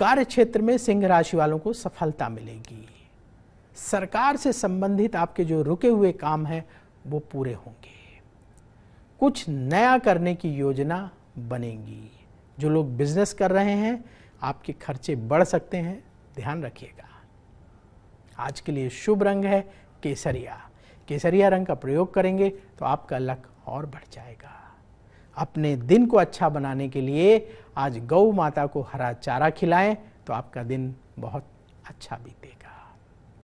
कार्य क्षेत्र में सिंह राशि वालों को सफलता मिलेगी सरकार से संबंधित आपके जो रुके हुए काम हैं वो पूरे होंगे कुछ नया करने की योजना बनेगी जो लोग बिजनेस कर रहे हैं आपके खर्चे बढ़ सकते हैं ध्यान रखिएगा आज के लिए शुभ रंग है केसरिया केसरिया रंग का प्रयोग करेंगे तो आपका लक और बढ़ जाएगा अपने दिन को अच्छा बनाने के लिए आज गौ माता को हरा चारा खिलाएं तो आपका दिन बहुत अच्छा बीतेगा